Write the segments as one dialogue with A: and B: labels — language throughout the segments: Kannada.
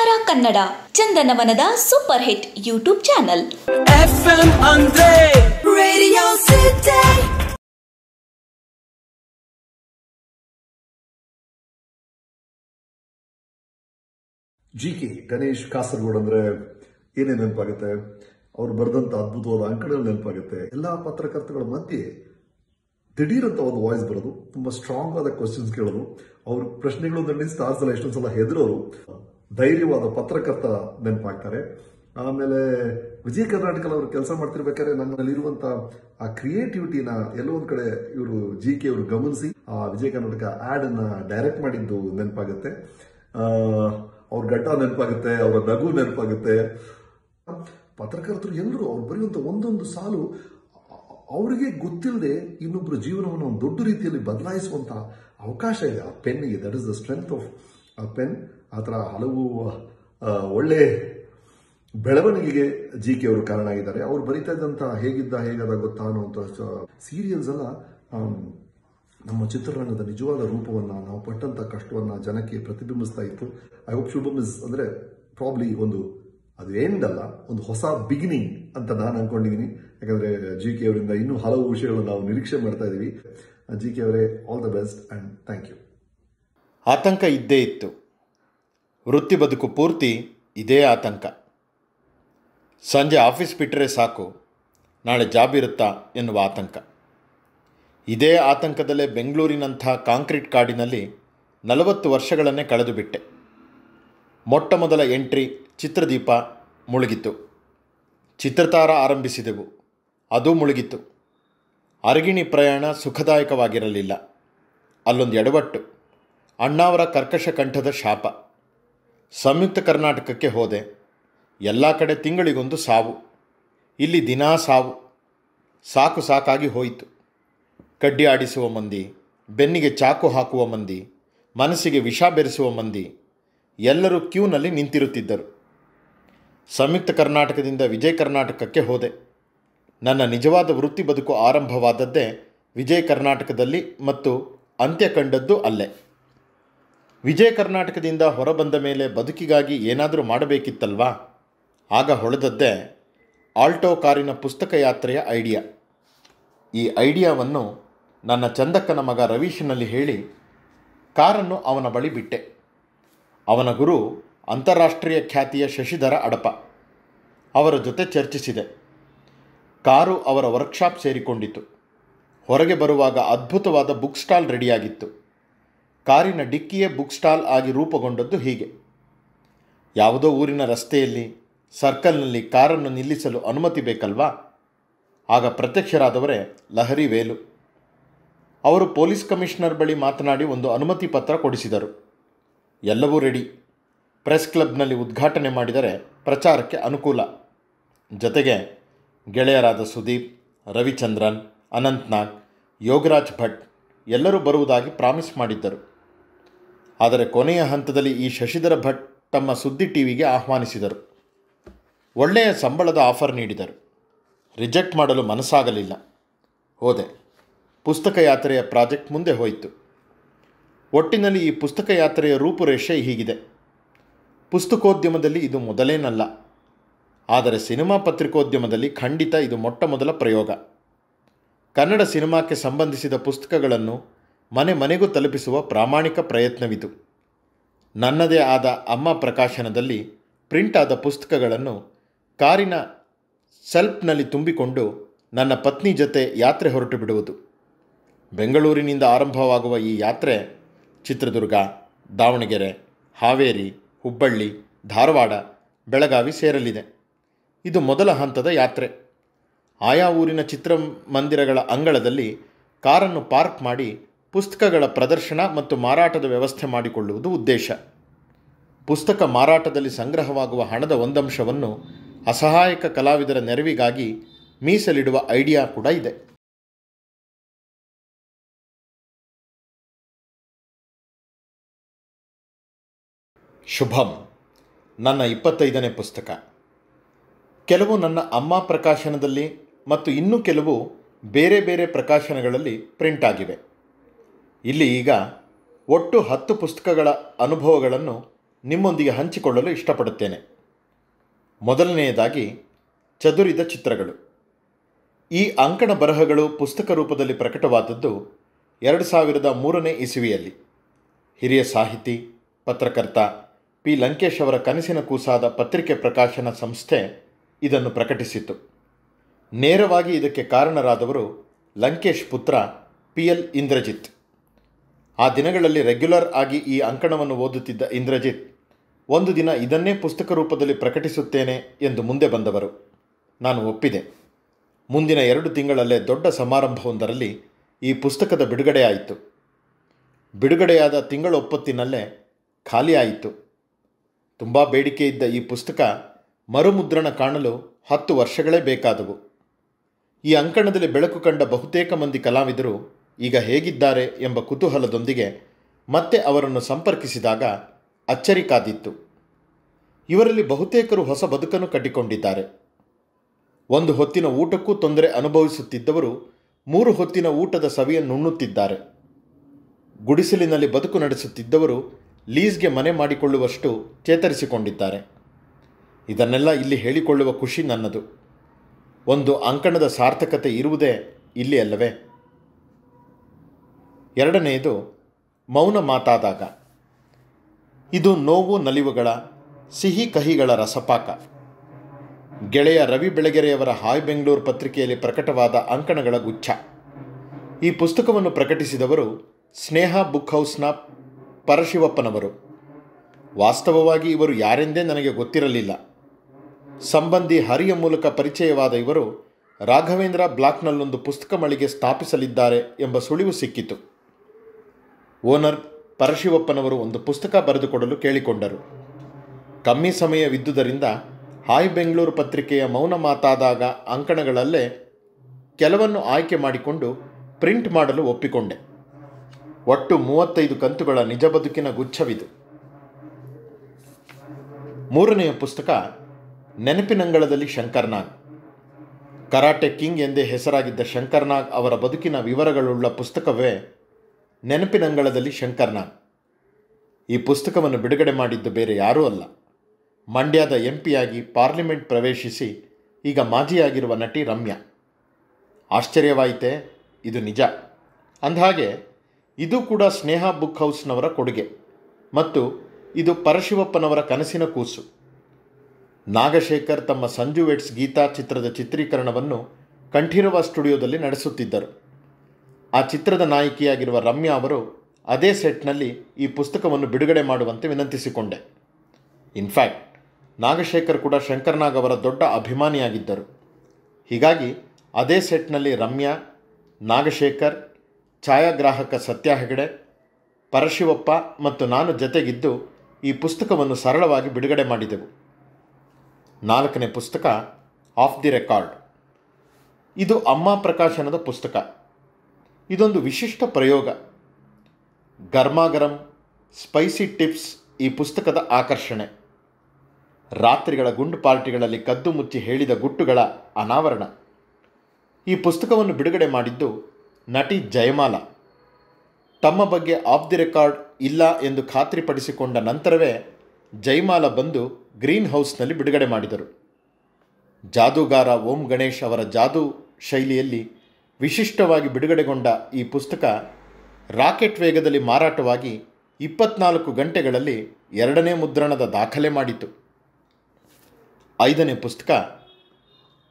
A: ಕನ್ನಡ ಕನ್ನಡ ಚಂದನವನದ super hit YouTube channel G K Ganesh Kasaragod ಅಂದ್ರೆ ಏನೇ ನೆನಪಾಗುತ್ತೆ
B: ಅವ್ರು ಬರೆದಂತ ಅದ್ಭುತವಾದ ಅಂಕಣಗಳು ನೆನಪಾಗುತ್ತೆ ಎಲ್ಲಾ ಪತ್ರಕರ್ತಗಳ ಮಧ್ಯೆ ದಿಢೀರಂತ ಒಂದು ವಾಯ್ಸ್ ಬರೋದು ತುಂಬಾ ಸ್ಟ್ರಾಂಗ್ ಆದ ಕ್ವಶನ್ಸ್ ಕೇಳೋದು ಅವ್ರ ಪ್ರಶ್ನೆಗಳು ನಲ್ಲಿ ಸ್ಟಾರ್ಸ್ ಎಲ್ಲ ಎಷ್ಟೊಂದ್ಸಲ ಹೆದರೋರು ಧೈರ್ಯವಾದ ಪತ್ರಕರ್ತ ನೆನಪಾಗ್ತಾರೆ ಆಮೇಲೆ ವಿಜಯ ಕರ್ನಾಟಕದಲ್ಲಿ ಕೆಲಸ ಮಾಡ್ತಿರ್ಬೇಕಾದ್ರೆ ನಮ್ಮಲ್ಲಿರುವಂತ ಆ ಕ್ರಿಯೇಟಿವಿಟಿನ ಎಲ್ಲೋ ಒಂದ್ ಕಡೆ ಇವರು ಜಿ ಕೆ ಅವರು ಗಮನಿಸಿ ಆ ವಿಜಯ ಕರ್ನಾಟಕ ಆಡ್ ಅನ್ನ ಡೈರೆಕ್ಟ್ ಮಾಡಿದ್ದು ನೆನಪಾಗುತ್ತೆ ಅವ್ರ ಗಡ್ಡ ನೆನಪಾಗುತ್ತೆ ಅವರ ನಗು ನೆನಪಾಗುತ್ತೆ ಪತ್ರಕರ್ತರು ಎಲ್ಲರೂ ಅವ್ರು ಬರೆಯುವಂತ ಒಂದೊಂದು ಸಾಲು ಅವರಿಗೆ ಗೊತ್ತಿಲ್ಲದೆ ಇನ್ನೊಬ್ಬರ ಜೀವನವನ್ನು ಒಂದು ದೊಡ್ಡ ರೀತಿಯಲ್ಲಿ ಬದಲಾಯಿಸುವಂತಹ ಅವಕಾಶ ಇದೆ ಆ pen that is the strength of ಆ ಪೆನ್ ಆ ಥರ ಹಲವು ಒಳ್ಳೆ ಬೆಳವಣಿಗೆಗೆ ಜಿ ಕೆ ಅವರು ಕಾರಣ ಆಗಿದ್ದಾರೆ ಅವ್ರು ಬರಿತಾ ಇದ್ದಂತ ಹೇಗಿದ್ದ ಹೇಗದ ಗೊತ್ತಾ ಅನ್ನುವಂಥ ಸೀರಿಯಲ್ಸ್ ಎಲ್ಲ ನಮ್ಮ ಚಿತ್ರರಂಗದ ನಿಜವಾದ ರೂಪವನ್ನು ನಾವು ಪಟ್ಟಂತ ಕಷ್ಟವನ್ನು ಜನಕ್ಕೆ ಪ್ರತಿಬಿಂಬಿಸ್ತಾ ಇತ್ತು ಐ ಹೋಪ್ ಶುಭಮ್ ಇಸ್ ಅಂದರೆ ಪ್ರಾಬ್ಲಿ ಒಂದು ಅದು ಎಂಡ್ ಅಲ್ಲ ಒಂದು ಹೊಸ ಬಿಗಿನಿಂಗ್ ಅಂತ ನಾನು ಅನ್ಕೊಂಡಿದ್ದೀನಿ ಯಾಕಂದ್ರೆ ಜಿ ಕೆ ಅವರಿಂದ ಇನ್ನೂ ಹಲವು ವಿಷಯಗಳನ್ನು ನಾವು ನಿರೀಕ್ಷೆ ಮಾಡ್ತಾ ಇದ್ದೀವಿ ಜಿ ಕೆ ಅವರೇ all the best and thank you
A: ಆತಂಕ ಇದ್ದೇ ಇತ್ತು ವೃತ್ತಿ ಬದುಕು ಪೂರ್ತಿ ಇದೇ ಆತಂಕ ಸಂಜೆ ಆಫೀಸ್ ಬಿಟ್ಟರೆ ಸಾಕು ನಾಳೆ ಜಾಬ್ ಇರುತ್ತಾ ಎನ್ನುವ ಆತಂಕ ಇದೇ ಆತಂಕದಲ್ಲೇ ಬೆಂಗಳೂರಿನಂಥ ಕಾಂಕ್ರೀಟ್ ಕಾಡಿನಲ್ಲಿ ನಲವತ್ತು ವರ್ಷಗಳನ್ನೇ ಕಳೆದು ಬಿಟ್ಟೆ ಮೊಟ್ಟ ಮೊದಲ ಎಂಟ್ರಿ ಚಿತ್ರದೀಪ ಮುಳುಗಿತು ಚಿತ್ರತಾರ ಆರಂಭಿಸಿದೆವು ಅದು ಮುಳುಗಿತು ಅರಗಿಣಿ ಪ್ರಯಾಣ ಸುಖದಾಯಕವಾಗಿರಲಿಲ್ಲ ಅಲ್ಲೊಂದು ಎಡವಟ್ಟು ಅಣ್ಣಾವರ ಕರ್ಕಶ ಕಂಠದ ಶಾಪ ಸಂಯುಕ್ತ ಕರ್ನಾಟಕಕ್ಕೆ ಹೋದೆ ಎಲ್ಲ ಕಡೆ ತಿಂಗಳಿಗೊಂದು ಸಾವು ಇಲ್ಲಿ ದಿನಾ ಸಾವು ಸಾಕು ಸಾಕಾಗಿ ಹೋಯಿತು ಕಡ್ಡಿ ಆಡಿಸುವ ಮಂದಿ ಬೆನ್ನಿಗೆ ಚಾಕು ಹಾಕುವ ಮಂದಿ ಮನಸ್ಸಿಗೆ ವಿಷ ಬೆರೆಸುವ ಮಂದಿ ಎಲ್ಲರೂ ಕ್ಯೂನಲ್ಲಿ ನಿಂತಿರುತ್ತಿದ್ದರು ಸಂಯುಕ್ತ ಕರ್ನಾಟಕದಿಂದ ವಿಜಯ ಕರ್ನಾಟಕಕ್ಕೆ ಹೋದೆ ನನ್ನ ನಿಜವಾದ ವೃತ್ತಿ ಬದುಕು ಆರಂಭವಾದದ್ದೇ ವಿಜಯ ಕರ್ನಾಟಕದಲ್ಲಿ ಮತ್ತು ಅಂತ್ಯ ಕಂಡದ್ದು ಅಲ್ಲೇ ವಿಜಯ ಕರ್ನಾಟಕದಿಂದ ಹೊರಬಂದ ಮೇಲೆ ಬದುಕಿಗಾಗಿ ಏನಾದರೂ ಮಾಡಬೇಕಿತ್ತಲ್ವಾ ಆಗ ಹೊಳೆದದ್ದೇ ಆಲ್ಟೋ ಕಾರಿನ ಪುಸ್ತಕ ಯಾತ್ರೆಯ ಐಡಿಯಾ ಈ ಐಡಿಯಾವನ್ನು ನನ್ನ ಚಂದಕ್ಕನ ಮಗ ರವೀಶನಲ್ಲಿ ಹೇಳಿ ಕಾರನ್ನು ಅವನ ಬಳಿ ಬಿಟ್ಟೆ ಅವನ ಗುರು ಅಂತಾರಾಷ್ಟ್ರೀಯ ಖ್ಯಾತಿಯ ಶಶಿಧರ ಅಡಪ ಅವರ ಜೊತೆ ಚರ್ಚಿಸಿದೆ ಕಾರು ಅವರ ವರ್ಕ್ಶಾಪ್ ಸೇರಿಕೊಂಡಿತು ಹೊರಗೆ ಬರುವಾಗ ಅದ್ಭುತವಾದ ಬುಕ್ ಸ್ಟಾಲ್ ರೆಡಿಯಾಗಿತ್ತು ಕಾರಿನ ಡಿಕ್ಕಿಯೇ ಬುಕ್ ಸ್ಟಾಲ್ ಆಗಿ ರೂಪುಗೊಂಡದ್ದು ಹೀಗೆ ಯಾವುದೋ ಊರಿನ ರಸ್ತೆಯಲ್ಲಿ ಸರ್ಕಲ್ನಲ್ಲಿ ಕಾರನ್ನು ನಿಲ್ಲಿಸಲು ಅನುಮತಿ ಬೇಕಲ್ವಾ ಆಗ ಪ್ರತ್ಯಕ್ಷರಾದವರೇ ಲಹರಿ ವೇಲು ಅವರು ಪೊಲೀಸ್ ಕಮಿಷನರ್ ಬಳಿ ಮಾತನಾಡಿ ಒಂದು ಅನುಮತಿ ಪತ್ರ ಕೊಡಿಸಿದರು ಎಲ್ಲವೂ ರೆಡಿ ಪ್ರೆಸ್ ಕ್ಲಬ್ನಲ್ಲಿ ಉದ್ಘಾಟನೆ ಮಾಡಿದರೆ ಪ್ರಚಾರಕ್ಕೆ ಅನುಕೂಲ ಜೊತೆಗೆ ಗೆಳೆಯರಾದ ಸುದೀಪ್ ರವಿಚಂದ್ರನ್ ಅನಂತ್ನಾಗ್ ಯೋಗರಾಜ್ ಭಟ್ ಎಲ್ಲರೂ ಬರುವುದಾಗಿ ಪ್ರಾಮಿಸ್ ಮಾಡಿದ್ದರು ಆದರೆ ಕೊನೆಯ ಹಂತದಲ್ಲಿ ಈ ಶಶಿಧರ ಭಟ್ ತಮ್ಮ ಸುದ್ದಿ ಟಿವಿಗೆ ಆಹ್ವಾನಿಸಿದರು ಒಳ್ಳೆಯ ಸಂಬಳದ ಆಫರ್ ನೀಡಿದರು ರಿಜೆಕ್ಟ್ ಮಾಡಲು ಮನಸ್ಸಾಗಲಿಲ್ಲ ಹೋದೆ ಪುಸ್ತಕ ಯಾತ್ರೆಯ ಪ್ರಾಜೆಕ್ಟ್ ಮುಂದೆ ಹೋಯಿತು ಒಟ್ಟಿನಲ್ಲಿ ಈ ಪುಸ್ತಕ ಯಾತ್ರೆಯ ರೂಪುರೇಷೆ ಹೀಗಿದೆ ಪುಸ್ತಕೋದ್ಯಮದಲ್ಲಿ ಇದು ಮೊದಲೇನಲ್ಲ ಆದರೆ ಸಿನಿಮಾ ಪತ್ರಿಕೋದ್ಯಮದಲ್ಲಿ ಖಂಡಿತ ಇದು ಮೊಟ್ಟ ಮೊದಲ ಪ್ರಯೋಗ ಕನ್ನಡ ಸಿನಿಮಾಕ್ಕೆ ಸಂಬಂಧಿಸಿದ ಪುಸ್ತಕಗಳನ್ನು ಮನೆ ಮನೆಗೂ ತಲುಪಿಸುವ ಪ್ರಾಮಾಣಿಕ ಪ್ರಯತ್ನವಿತು ನನ್ನದೇ ಆದ ಅಮ್ಮ ಪ್ರಕಾಶನದಲ್ಲಿ ಪ್ರಿಂಟ್ ಆದ ಪುಸ್ತಕಗಳನ್ನು ಕಾರಿನ ಸೆಲ್ಪ್ನಲ್ಲಿ ತುಂಬಿಕೊಂಡು ನನ್ನ ಪತ್ನಿ ಜೊತೆ ಯಾತ್ರೆ ಹೊರಟು ಬಿಡುವುದು ಬೆಂಗಳೂರಿನಿಂದ ಆರಂಭವಾಗುವ ಈ ಯಾತ್ರೆ ಚಿತ್ರದುರ್ಗ ದಾವಣಗೆರೆ ಹಾವೇರಿ ಹುಬ್ಬಳ್ಳಿ ಧಾರವಾಡ ಬೆಳಗಾವಿ ಸೇರಲಿದೆ ಇದು ಮೊದಲ ಹಂತದ ಯಾತ್ರೆ ಆಯಾ ಊರಿನ ಚಿತ್ರಮಂದಿರಗಳ ಅಂಗಳದಲ್ಲಿ ಕಾರನ್ನು ಪಾರ್ಕ್ ಮಾಡಿ ಪುಸ್ತಕಗಳ ಪ್ರದರ್ಶನ ಮತ್ತು ಮಾರಾಟದ ವ್ಯವಸ್ಥೆ ಮಾಡಿಕೊಳ್ಳುವುದು ಉದ್ದೇಶ ಪುಸ್ತಕ ಮಾರಾಟದಲ್ಲಿ ಸಂಗ್ರಹವಾಗುವ ಹಣದ ಒಂದಂಶವನ್ನು ಅಸಹಾಯಕ ಕಲಾವಿದರ ನೆರವಿಗಾಗಿ ಮೀಸಲಿಡುವ ಐಡಿಯಾ ಕೂಡ ಇದೆ ಶುಭಂ ನನ್ನ ಇಪ್ಪತ್ತೈದನೇ ಪುಸ್ತಕ ಕೆಲವು ನನ್ನ ಅಮ್ಮ ಪ್ರಕಾಶನದಲ್ಲಿ ಮತ್ತು ಇನ್ನೂ ಕೆಲವು ಬೇರೆ ಬೇರೆ ಪ್ರಕಾಶನಗಳಲ್ಲಿ ಪ್ರಿಂಟ್ ಆಗಿವೆ ಇಲ್ಲಿ ಈಗ ಒಟ್ಟು ಹತ್ತು ಪುಸ್ತಕಗಳ ಅನುಭವಗಳನ್ನು ನಿಮ್ಮೊಂದಿಗೆ ಹಂಚಿಕೊಳ್ಳಲು ಇಷ್ಟಪಡುತ್ತೇನೆ ಮೊದಲನೆಯದಾಗಿ ಚದುರಿದ ಚಿತ್ರಗಳು ಈ ಅಂಕಣ ಬರಹಗಳು ಪುಸ್ತಕ ರೂಪದಲ್ಲಿ ಪ್ರಕಟವಾದದ್ದು ಎರಡು ಸಾವಿರದ ಮೂರನೇ ಇಸುವಿಯಲ್ಲಿ ಹಿರಿಯ ಸಾಹಿತಿ ಪತ್ರಕರ್ತ ಪಿ ಲಂಕೇಶ್ ಅವರ ಕನಸಿನ ಕೂಸಾದ ಪತ್ರಿಕೆ ಪ್ರಕಾಶನ ಸಂಸ್ಥೆ ಇದನ್ನು ಪ್ರಕಟಿಸಿತು ನೇರವಾಗಿ ಇದಕ್ಕೆ ಕಾರಣರಾದವರು ಲಂಕೇಶ್ ಪುತ್ರ ಪಿ ಎಲ್ ಇಂದ್ರಜಿತ್ ಆ ದಿನಗಳಲ್ಲಿ ರೆಗ್ಯುಲರ್ ಆಗಿ ಈ ಅಂಕಣವನ್ನು ಓದುತ್ತಿದ್ದ ಇಂದ್ರಜಿತ್ ಒಂದು ದಿನ ಇದನ್ನೇ ಪುಸ್ತಕ ರೂಪದಲ್ಲಿ ಪ್ರಕಟಿಸುತ್ತೇನೆ ಎಂದು ಮುಂದೆ ಬಂದವರು ನಾನು ಒಪ್ಪಿದೆ ಮುಂದಿನ ಎರಡು ತಿಂಗಳಲ್ಲೇ ದೊಡ್ಡ ಸಮಾರಂಭವೊಂದರಲ್ಲಿ ಈ ಪುಸ್ತಕದ ಬಿಡುಗಡೆಯಾಯಿತು ಬಿಡುಗಡೆಯಾದ ತಿಂಗಳ ಒಪ್ಪತ್ತಿನಲ್ಲೇ ಖಾಲಿಯಾಯಿತು ತುಂಬ ಬೇಡಿಕೆ ಇದ್ದ ಈ ಪುಸ್ತಕ ಮರುಮುದ್ರಣ ಕಾಣಲು ಹತ್ತು ವರ್ಷಗಳೇ ಬೇಕಾದವು ಈ ಅಂಕಣದಲ್ಲಿ ಬೆಳಕು ಕಂಡ ಬಹುತೇಕ ಮಂದಿ ಕಲಾವಿದರು ಈಗ ಹೇಗಿದ್ದಾರೆ ಎಂಬ ಕುತೂಹಲದೊಂದಿಗೆ ಮತ್ತೆ ಅವರನ್ನು ಸಂಪರ್ಕಿಸಿದಾಗ ಅಚ್ಚರಿ ಕಾದಿತ್ತು ಇವರಲ್ಲಿ ಬಹುತೇಕರು ಹೊಸ ಬದುಕನ್ನು ಕಟ್ಟಿಕೊಂಡಿದ್ದಾರೆ ಒಂದು ಹೊತ್ತಿನ ಊಟಕ್ಕೂ ತೊಂದರೆ ಅನುಭವಿಸುತ್ತಿದ್ದವರು ಮೂರು ಹೊತ್ತಿನ ಊಟದ ಸವಿಯನ್ನುಣ್ಣುತ್ತಿದ್ದಾರೆ ಗುಡಿಸಲಿನಲ್ಲಿ ಬದುಕು ನಡೆಸುತ್ತಿದ್ದವರು ಲೀಸ್ಗೆ ಮನೆ ಮಾಡಿಕೊಳ್ಳುವಷ್ಟು ಚೇತರಿಸಿಕೊಂಡಿದ್ದಾರೆ ಇದನ್ನೆಲ್ಲ ಇಲ್ಲಿ ಹೇಳಿಕೊಳ್ಳುವ ಖುಷಿ ನನ್ನದು ಒಂದು ಅಂಕಣದ ಸಾರ್ಥಕತೆ ಇರುವುದೇ ಇಲ್ಲಿ ಅಲ್ಲವೇ ಎರಡನೆಯದು ಮೌನ ಮಾತಾದಾಗ ಇದು ನೋವು ನಲಿವುಗಳ ಸಿಹಿ ಕಹಿಗಳ ರಸಪಾಕ ಗೆಳೆಯ ರವಿ ಬೆಳಗೆರೆಯವರ ಹಾಯ್ ಬೆಂಗಳೂರು ಪತ್ರಿಕೆಯಲ್ಲಿ ಪ್ರಕಟವಾದ ಅಂಕಣಗಳ ಗುಚ್ಛ ಈ ಪುಸ್ತಕವನ್ನು ಪ್ರಕಟಿಸಿದವರು ಸ್ನೇಹ ಬುಕ್ ಹೌಸ್ನ ಪರಶಿವಪ್ಪನವರು ವಾಸ್ತವವಾಗಿ ಇವರು ಯಾರೆಂದೇ ನನಗೆ ಗೊತ್ತಿರಲಿಲ್ಲ ಸಂಬಂಧಿ ಹರಿಯ ಮೂಲಕ ಪರಿಚಯವಾದ ಇವರು ರಾಘವೇಂದ್ರ ಬ್ಲಾಕ್ನಲ್ಲೊಂದು ಪುಸ್ತಕ ಮಳಿಗೆ ಸ್ಥಾಪಿಸಲಿದ್ದಾರೆ ಎಂಬ ಸುಳಿವು ಸಿಕ್ಕಿತು ಓನರ್ ಪರಶಿವಪ್ಪನವರು ಒಂದು ಪುಸ್ತಕ ಬರೆದುಕೊಡಲು ಕೇಳಿಕೊಂಡರು ಕಮ್ಮಿ ಸಮಯವಿದ್ದುದರಿಂದ ಹಾಯ್ ಬೆಂಗಳೂರು ಪತ್ರಿಕೆಯ ಮೌನ ಮಾತಾದಾಗ ಅಂಕಣಗಳಲ್ಲೇ ಕೆಲವನ್ನು ಆಯ್ಕೆ ಮಾಡಿಕೊಂಡು ಪ್ರಿಂಟ್ ಮಾಡಲು ಒಪ್ಪಿಕೊಂಡೆ ಒಟ್ಟು ಮೂವತ್ತೈದು ಕಂತುಗಳ ನಿಜ ಬದುಕಿನ ಗುಚ್ಛವಿದು ಮೂರನೆಯ ಪುಸ್ತಕ ನೆನಪಿನಂಗಳದಲ್ಲಿ ಶಂಕರ್ನಾಗ್ ಕರಾಟೆ ಕಿಂಗ್ ಎಂದೇ ಹೆಸರಾಗಿದ್ದ ಶಂಕರ್ನಾಗ್ ಅವರ ಬದುಕಿನ ವಿವರಗಳುಳ್ಳ ಪುಸ್ತಕವೇ ನೆನಪಿನಂಗಳದಲ್ಲಿ ಶಂಕರ್ನ ಈ ಪುಸ್ತಕವನ್ನು ಬಿಡುಗಡೆ ಮಾಡಿದ್ದು ಬೇರೆ ಯಾರೂ ಅಲ್ಲ ಮಂಡ್ಯದ ಎಂ ಪಿಯಾಗಿ ಪಾರ್ಲಿಮೆಂಟ್ ಪ್ರವೇಶಿಸಿ ಈಗ ಮಾಜಿಯಾಗಿರುವ ನಟಿ ರಮ್ಯಾ ಆಶ್ಚರ್ಯವಾಯಿತೆ ಇದು ನಿಜ ಅಂದಹಾಗೆ ಇದು ಕೂಡ ಸ್ನೇಹ ಬುಕ್ ಹೌಸ್ನವರ ಕೊಡುಗೆ ಮತ್ತು ಇದು ಪರಶಿವಪ್ಪನವರ ಕನಸಿನ ಕೂಸು ನಾಗಶೇಖರ್ ತಮ್ಮ ಸಂಜು ವೆಟ್ಸ್ ಗೀತಾ ಚಿತ್ರದ ಚಿತ್ರೀಕರಣವನ್ನು ಕಂಠೀರವ ಸ್ಟುಡಿಯೋದಲ್ಲಿ ನಡೆಸುತ್ತಿದ್ದರು ಆ ಚಿತ್ರದ ನಾಯಕಿಯಾಗಿರುವ ರಮ್ಯಾ ಅವರು ಅದೇ ಸೆಟ್ನಲ್ಲಿ ಈ ಪುಸ್ತಕವನ್ನು ಬಿಡುಗಡೆ ಮಾಡುವಂತೆ ವಿನಂತಿಸಿಕೊಂಡೆ ಇನ್ಫ್ಯಾಕ್ಟ್ ನಾಗಶೇಖರ್ ಕೂಡ ಶಂಕರ್ನಾಗ್ ಅವರ ದೊಡ್ಡ ಅಭಿಮಾನಿಯಾಗಿದ್ದರು ಹೀಗಾಗಿ ಅದೇ ಸೆಟ್ನಲ್ಲಿ ರಮ್ಯಾ ನಾಗಶೇಖರ್ ಛಾಯಾಗ್ರಾಹಕ ಸತ್ಯ ಹೆಗಡೆ ಪರಶಿವಪ್ಪ ಮತ್ತು ನಾನು ಜತೆಗಿದ್ದು ಈ ಪುಸ್ತಕವನ್ನು ಸರಳವಾಗಿ ಬಿಡುಗಡೆ ಮಾಡಿದೆವು ನಾಲ್ಕನೇ ಪುಸ್ತಕ ಆಫ್ ದಿ ರೆಕಾರ್ಡ್ ಇದು ಅಮ್ಮ ಪ್ರಕಾಶನದ ಪುಸ್ತಕ ಇದೊಂದು ವಿಶಿಷ್ಟ ಪ್ರಯೋಗ ಗರ್ಮಾಗರಂ ಸ್ಪೈಸಿ ಟಿಪ್ಸ್ ಈ ಪುಸ್ತಕದ ಆಕರ್ಷಣೆ ರಾತ್ರಿಗಳ ಗುಂಡು ಪಾರ್ಟಿಗಳಲ್ಲಿ ಕದ್ದು ಮುಚ್ಚಿ ಹೇಳಿದ ಗುಟ್ಟುಗಳ ಅನಾವರಣ ಈ ಪುಸ್ತಕವನ್ನು ಬಿಡುಗಡೆ ಮಾಡಿದ್ದು ನಟಿ ಜಯಮಾಲ ತಮ್ಮ ಬಗ್ಗೆ ಆಫ್ ದಿ ರೆಕಾರ್ಡ್ ಇಲ್ಲ ಎಂದು ಖಾತ್ರಿಪಡಿಸಿಕೊಂಡ ನಂತರವೇ ಜಯಮಾಲಾ ಬಂದು ಗ್ರೀನ್ ಹೌಸ್ನಲ್ಲಿ ಬಿಡುಗಡೆ ಮಾಡಿದರು ಜಾದೂಗಾರ ಓಂ ಗಣೇಶ್ ಅವರ ಜಾದೂ ಶೈಲಿಯಲ್ಲಿ ವಿಶಿಷ್ಟವಾಗಿ ಬಿಡುಗಡೆಗೊಂಡ ಈ ಪುಸ್ತಕ ರಾಕೆಟ್ ವೇಗದಲ್ಲಿ ಮಾರಾಟವಾಗಿ ಇಪ್ಪತ್ನಾಲ್ಕು ಗಂಟೆಗಳಲ್ಲಿ ಎರಡನೇ ಮುದ್ರಣದ ದಾಖಲೆ ಮಾಡಿತು ಐದನೇ ಪುಸ್ತಕ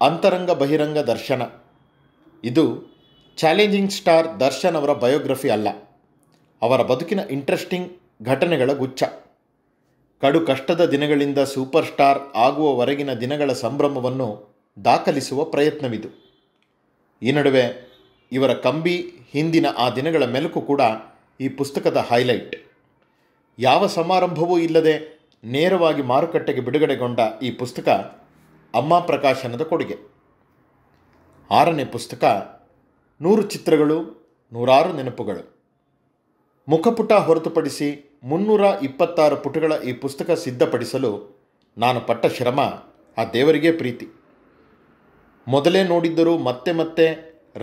A: ಅಂತರಂಗ ಬಹಿರಂಗ ದರ್ಶನ ಇದು ಚಾಲೆಂಜಿಂಗ್ ಸ್ಟಾರ್ ದರ್ಶನ್ ಅವರ ಬಯೋಗ್ರಫಿ ಅಲ್ಲ ಅವರ ಬದುಕಿನ ಇಂಟ್ರೆಸ್ಟಿಂಗ್ ಘಟನೆಗಳ ಗುಚ್ಛ ಕಡು ಕಷ್ಟದ ದಿನಗಳಿಂದ ಸೂಪರ್ ಸ್ಟಾರ್ ಆಗುವವರೆಗಿನ ದಿನಗಳ ಸಂಭ್ರಮವನ್ನು ದಾಖಲಿಸುವ ಪ್ರಯತ್ನವಿದು ಈ ನಡುವೆ ಇವರ ಕಂಬಿ ಹಿಂದಿನ ಆ ದಿನಗಳ ಮೆಲುಕು ಕೂಡ ಈ ಪುಸ್ತಕದ ಹೈಲೈಟ್ ಯಾವ ಸಮಾರಂಭವೂ ಇಲ್ಲದೆ ನೇರವಾಗಿ ಮಾರುಕಟ್ಟೆಗೆ ಬಿಡುಗಡೆಗೊಂಡ ಈ ಪುಸ್ತಕ ಅಮ್ಮ ಪ್ರಕಾಶನದ ಕೊಡುಗೆ ಆರನೇ ಪುಸ್ತಕ ನೂರು ಚಿತ್ರಗಳು ನೂರಾರು ನೆನಪುಗಳು ಮುಖಪುಟ ಹೊರತುಪಡಿಸಿ ಮುನ್ನೂರ ಇಪ್ಪತ್ತಾರು ಪುಟಗಳ ಈ ಪುಸ್ತಕ ಸಿದ್ಧಪಡಿಸಲು ನಾನು ಪಟ್ಟ ಶ್ರಮ ಆ ದೇವರಿಗೆ ಪ್ರೀತಿ ಮೊದಲೇ ನೋಡಿದ್ದರೂ ಮತ್ತೆ ಮತ್ತೆ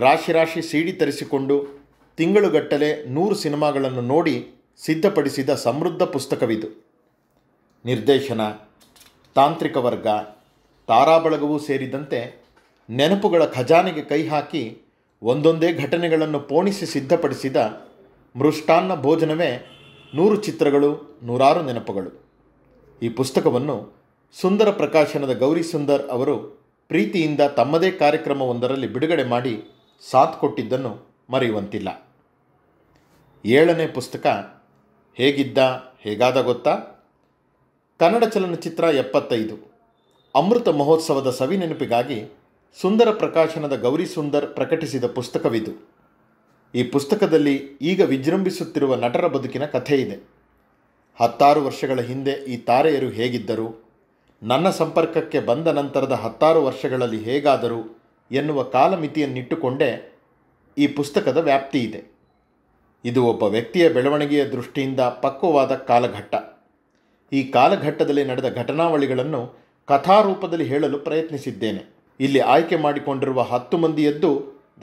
A: ರಾಶಿ ರಾಶಿ ಸೀಡಿ ತರಿಸಿಕೊಂಡು ತಿಂಗಳುಗಟ್ಟಲೆ ನೂರು ಸಿನಿಮಾಗಳನ್ನು ನೋಡಿ ಸಿದ್ಧಪಡಿಸಿದ ಸಮೃದ್ಧ ಪುಸ್ತಕವಿದು ನಿರ್ದೇಶನ ತಾಂತ್ರಿಕ ವರ್ಗ ತಾರಾಬಳಗವೂ ಸೇರಿದಂತೆ ನೆನಪುಗಳ ಖಜಾನೆಗೆ ಕೈ ಹಾಕಿ ಒಂದೊಂದೇ ಘಟನೆಗಳನ್ನು ಪೋಣಿಸಿ ಸಿದ್ಧಪಡಿಸಿದ ಮೃಷ್ಟಾನ್ನ ಭೋಜನವೇ ನೂರು ಚಿತ್ರಗಳು ನೂರಾರು ನೆನಪುಗಳು ಈ ಪುಸ್ತಕವನ್ನು ಸುಂದರ ಪ್ರಕಾಶನದ ಗೌರಿ ಸುಂದರ್ ಅವರು ಪ್ರೀತಿಯಿಂದ ತಮ್ಮದೇ ಕಾರ್ಯಕ್ರಮವೊಂದರಲ್ಲಿ ಬಿಡುಗಡೆ ಮಾಡಿ ಸಾಥ್ ಕೊಟ್ಟಿದ್ದನ್ನು ಮರೆಯುವಂತಿಲ್ಲ ಏಳನೇ ಪುಸ್ತಕ ಹೇಗಿದ್ದ ಹೇಗಾದ ಗೊತ್ತಾ ಕನ್ನಡ ಚಲನಚಿತ್ರ ಎಪ್ಪತ್ತೈದು ಅಮೃತ ಮಹೋತ್ಸವದ ಸವಿನೆನಪಿಗಾಗಿ ಸುಂದರ ಪ್ರಕಾಶನದ ಗೌರಿ ಸುಂದರ್ ಪ್ರಕಟಿಸಿದ ಪುಸ್ತಕವಿದು ಈ ಪುಸ್ತಕದಲ್ಲಿ ಈಗ ವಿಜೃಂಭಿಸುತ್ತಿರುವ ನಟರ ಬದುಕಿನ ಕಥೆ ಇದೆ ಹತ್ತಾರು ವರ್ಷಗಳ ಹಿಂದೆ ಈ ತಾರೆಯರು ಹೇಗಿದ್ದರು ನನ್ನ ಸಂಪರ್ಕಕ್ಕೆ ಬಂದ ನಂತರದ ಹತ್ತಾರು ವರ್ಷಗಳಲ್ಲಿ ಹೇಗಾದರೂ ಎನ್ನುವ ಕಾಲಮಿತಿಯನ್ನಿಟ್ಟುಕೊಂಡೇ ಈ ಪುಸ್ತಕದ ವ್ಯಾಪ್ತಿ ಇದೆ ಇದು ಒಬ್ಬ ವ್ಯಕ್ತಿಯ ಬೆಳವಣಿಗೆಯ ದೃಷ್ಟಿಯಿಂದ ಪಕ್ವವಾದ ಕಾಲಘಟ್ಟ ಈ ಕಾಲಘಟ್ಟದಲ್ಲಿ ನಡೆದ ಘಟನಾವಳಿಗಳನ್ನು ಕಥಾರೂಪದಲ್ಲಿ ಹೇಳಲು ಪ್ರಯತ್ನಿಸಿದ್ದೇನೆ ಇಲ್ಲಿ ಆಯ್ಕೆ ಮಾಡಿಕೊಂಡಿರುವ ಹತ್ತು ಮಂದಿಯದ್ದು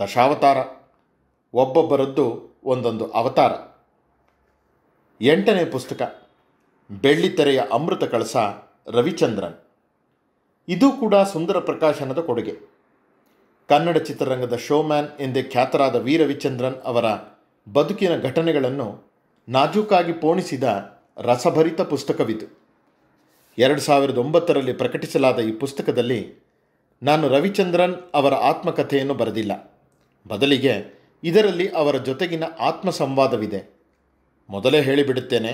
A: ದಶಾವತಾರ ಒಬ್ಬೊಬ್ಬರದ್ದು ಒಂದೊಂದು ಅವತಾರ ಎಂಟನೇ ಪುಸ್ತಕ ಬೆಳ್ಳಿತೆರೆಯ ಅಮೃತ ಕಳಸ ರವಿಚಂದ್ರನ್ ಇದು ಕೂಡ ಸುಂದರ ಪ್ರಕಾಶನದ ಕೊಡುಗೆ ಕನ್ನಡ ಚಿತ್ರರಂಗದ ಶೋಮ್ಯಾನ್ ಎಂದೇ ಖ್ಯಾತರಾದ ವಿ ರವಿಚಂದ್ರನ್ ಅವರ ಬದುಕಿನ ಘಟನೆಗಳನ್ನು ನಾಜೂಕಾಗಿ ಪೋಣಿಸಿದ ರಸಭರಿತ ಪುಸ್ತಕವಿದು ಎರಡು ಸಾವಿರದ ಒಂಬತ್ತರಲ್ಲಿ ಪ್ರಕಟಿಸಲಾದ ಈ ಪುಸ್ತಕದಲ್ಲಿ ನಾನು ರವಿಚಂದ್ರನ್ ಅವರ ಆತ್ಮಕಥೆಯನ್ನು ಬರೆದಿಲ್ಲ ಬದಲಿಗೆ ಇದರಲ್ಲಿ ಅವರ ಜೊತೆಗಿನ ಆತ್ಮ ಸಂವಾದವಿದೆ ಮೊದಲೇ ಹೇಳಿಬಿಡುತ್ತೇನೆ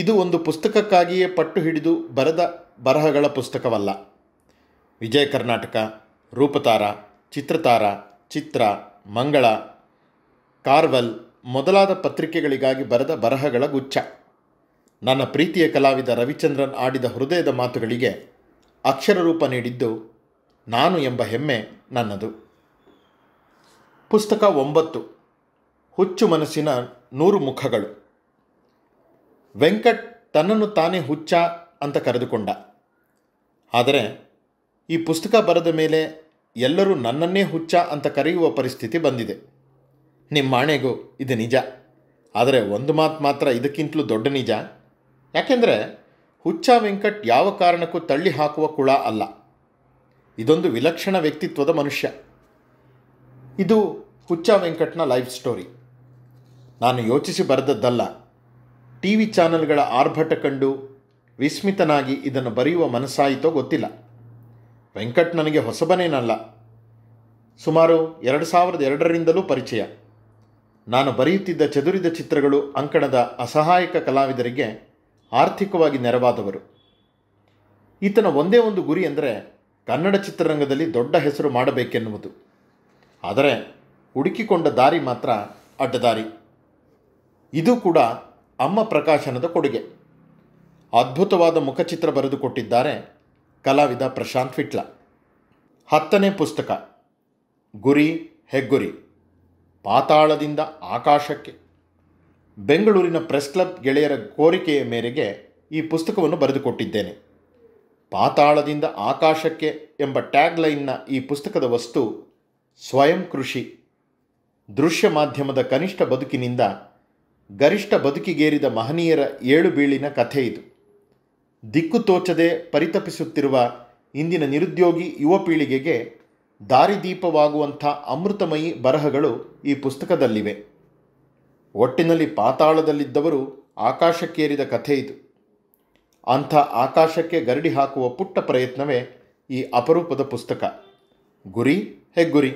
A: ಇದು ಒಂದು ಪುಸ್ತಕಕ್ಕಾಗಿಯೇ ಪಟ್ಟು ಹಿಡಿದು ಬರೆದ ಬರಹಗಳ ಪುಸ್ತಕವಲ್ಲ ವಿಜಯ ಕರ್ನಾಟಕ ರೂಪತಾರ ಚಿತ್ರತಾರ ಚಿತ್ರ ಮಂಗಳ ಕಾರ್ವಲ್ ಮೊದಲಾದ ಪತ್ರಿಕೆಗಳಿಗಾಗಿ ಬರೆದ ಬರಹಗಳ ಗುಚ್ಛ ನನ್ನ ಪ್ರೀತಿಯ ಕಲಾವಿದ ರವಿಚಂದ್ರನ್ ಆಡಿದ ಹೃದಯದ ಮಾತುಗಳಿಗೆ ಅಕ್ಷರ ರೂಪ ನೀಡಿದ್ದು ನಾನು ಎಂಬ ಹೆಮ್ಮೆ ನನ್ನದು ಪುಸ್ತಕ ಒಂಬತ್ತು ಹುಚ್ಚು ಮನಸ್ಸಿನ ನೂರು ಮುಖಗಳು ವೆಂಕಟ್ ತನ್ನನ್ನು ತಾನೇ ಹುಚ್ಚ ಅಂತ ಕರೆದುಕೊಂಡ ಆದರೆ ಈ ಪುಸ್ತಕ ಬರೆದ ಮೇಲೆ ಎಲ್ಲರೂ ನನ್ನನ್ನೇ ಹುಚ್ಚ ಅಂತ ಕರೆಯುವ ಪರಿಸ್ಥಿತಿ ಬಂದಿದೆ ನಿಮ್ಮ ಆಣೆಗೂ ಇದು ನಿಜ ಆದರೆ ಒಂದು ಮಾತು ಮಾತ್ರ ಇದಕ್ಕಿಂತಲೂ ದೊಡ್ಡ ನಿಜ ಯಾಕೆಂದರೆ ಹುಚ್ಚ ವೆಂಕಟ್ ಯಾವ ಕಾರಣಕ್ಕೂ ತಳ್ಳಿ ಹಾಕುವ ಕುಳ ಅಲ್ಲ ಇದೊಂದು ವಿಲಕ್ಷಣ ವ್ಯಕ್ತಿತ್ವದ ಮನುಷ್ಯ ಇದು ಹುಚ್ಚ ವೆಂಕಟ್ನ ಲೈಫ್ ಸ್ಟೋರಿ ನಾನು ಯೋಚಿಸಿ ಬರೆದದ್ದಲ್ಲ ಟಿ ವಿ ಚಾನೆಲ್ಗಳ ಆರ್ಭಟ ಕಂಡು ವಿಸ್ಮಿತನಾಗಿ ಇದನ್ನು ಬರೆಯುವ ಮನಸ್ಸಾಯಿತೋ ಗೊತ್ತಿಲ್ಲ ವೆಂಕಟ್ ನನಗೆ ಹೊಸಬನೇನಲ್ಲ ಸುಮಾರು ಎರಡು ಸಾವಿರದ ಎರಡರಿಂದಲೂ ಪರಿಚಯ ನಾನು ಬರೆಯುತ್ತಿದ್ದ ಚದುರಿದ ಚಿತ್ರಗಳು ಅಂಕಣದ ಅಸಹಾಯಕ ಕಲಾವಿದರಿಗೆ ಆರ್ಥಿಕವಾಗಿ ನೆರವಾದವರು ಈತನ ಒಂದೇ ಒಂದು ಗುರಿ ಅಂದರೆ ಕನ್ನಡ ಚಿತ್ರರಂಗದಲ್ಲಿ ದೊಡ್ಡ ಹೆಸರು ಮಾಡಬೇಕೆನ್ನುವುದು ಆದರೆ ಹುಡುಕಿಕೊಂಡ ದಾರಿ ಮಾತ್ರ ಅಡ್ಡದಾರಿ ಇದು ಕೂಡ ಅಮ್ಮ ಪ್ರಕಾಶನದ ಕೊಡುಗೆ ಅದ್ಭುತವಾದ ಮುಖಚಿತ್ರ ಬರೆದುಕೊಟ್ಟಿದ್ದಾರೆ ಕಲಾವಿದ ಪ್ರಶಾಂತ್ ವಿಟ್ಲ ಹತ್ತನೇ ಪುಸ್ತಕ ಗುರಿ ಹೆಗ್ಗುರಿ ಪಾತಾಳದಿಂದ ಆಕಾಶಕ್ಕೆ ಬೆಂಗಳೂರಿನ ಪ್ರೆಸ್ ಕ್ಲಬ್ ಗೆಳೆಯರ ಕೋರಿಕೆಯ ಮೇರೆಗೆ ಈ ಪುಸ್ತಕವನ್ನು ಬರೆದುಕೊಟ್ಟಿದ್ದೇನೆ ಪಾತಾಳದಿಂದ ಆಕಾಶಕ್ಕೆ ಎಂಬ ಟ್ಯಾಗ್ಲೈನ್ನ ಈ ಪುಸ್ತಕದ ವಸ್ತು ಸ್ವಯಂ ಕೃಷಿ ದೃಶ್ಯ ಮಾಧ್ಯಮದ ಕನಿಷ್ಠ ಬದುಕಿನಿಂದ ಗರಿಷ್ಠ ಬದುಕಿಗೇರಿದ ಮಹನೀಯರ ಏಳು ಬೀಳಿನ ಕಥೆ ಇದು ದಿಕ್ಕು ತೋಚದೆ ಪರಿತಪಿಸುತ್ತಿರುವ ಇಂದಿನ ನಿರುದ್ಯೋಗಿ ಯುವ ಪೀಳಿಗೆಗೆ ದಾರಿದೀಪವಾಗುವಂಥ ಅಮೃತಮಯಿ ಬರಹಗಳು ಈ ಪುಸ್ತಕದಲ್ಲಿವೆ ಒಟ್ಟಿನಲ್ಲಿ ಪಾತಾಳದಲ್ಲಿದ್ದವರು ಆಕಾಶಕ್ಕೇರಿದ ಕಥೆ ಇದು ಅಂಥ ಆಕಾಶಕ್ಕೆ ಗರಡಿ ಹಾಕುವ ಪುಟ್ಟ ಪ್ರಯತ್ನವೇ ಈ ಅಪರೂಪದ ಪುಸ್ತಕ ಗುರಿ ಹೆಗ್ಗುರಿ